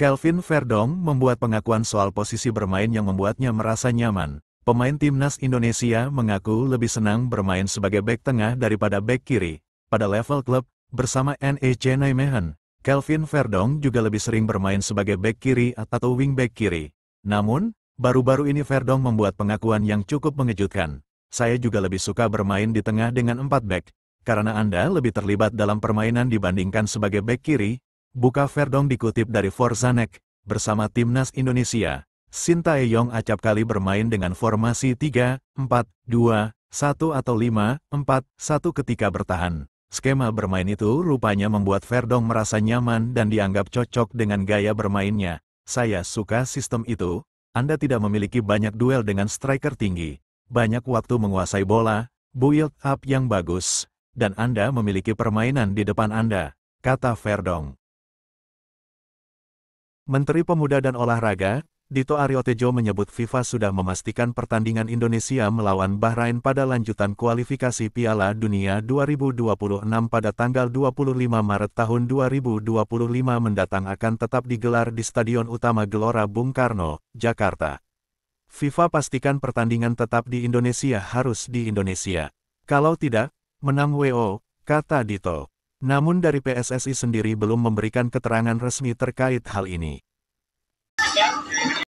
Kelvin Verdong membuat pengakuan soal posisi bermain yang membuatnya merasa nyaman. Pemain timnas Indonesia mengaku lebih senang bermain sebagai bek tengah daripada bek kiri. Pada level klub, bersama NEC Nijmegen, Kelvin Verdong juga lebih sering bermain sebagai bek kiri atau wing back kiri. Namun, baru-baru ini Verdong membuat pengakuan yang cukup mengejutkan. Saya juga lebih suka bermain di tengah dengan empat bek, karena Anda lebih terlibat dalam permainan dibandingkan sebagai bek kiri, Buka Verdong dikutip dari Forzanek, bersama Timnas Indonesia, Sintayong acap kali bermain dengan formasi 3, 4, 2, 1 atau 5, 4, 1 ketika bertahan. Skema bermain itu rupanya membuat Verdong merasa nyaman dan dianggap cocok dengan gaya bermainnya. Saya suka sistem itu, Anda tidak memiliki banyak duel dengan striker tinggi, banyak waktu menguasai bola, build up yang bagus, dan Anda memiliki permainan di depan Anda, kata Verdong. Menteri Pemuda dan Olahraga, Dito Tejo, menyebut FIFA sudah memastikan pertandingan Indonesia melawan Bahrain pada lanjutan kualifikasi Piala Dunia 2026 pada tanggal 25 Maret tahun 2025 mendatang akan tetap digelar di Stadion Utama Gelora Bung Karno, Jakarta. FIFA pastikan pertandingan tetap di Indonesia harus di Indonesia. Kalau tidak, menang WO, kata Dito. Namun dari PSSI sendiri belum memberikan keterangan resmi terkait hal ini.